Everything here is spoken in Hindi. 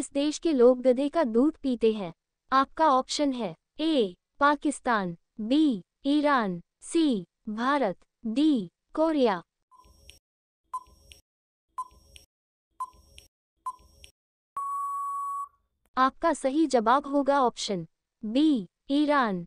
इस देश के लोग गधे का दूध पीते हैं आपका ऑप्शन है A Pakistan B Iran C Bharat D Korea आपका सही जवाब होगा ऑप्शन बी ईरान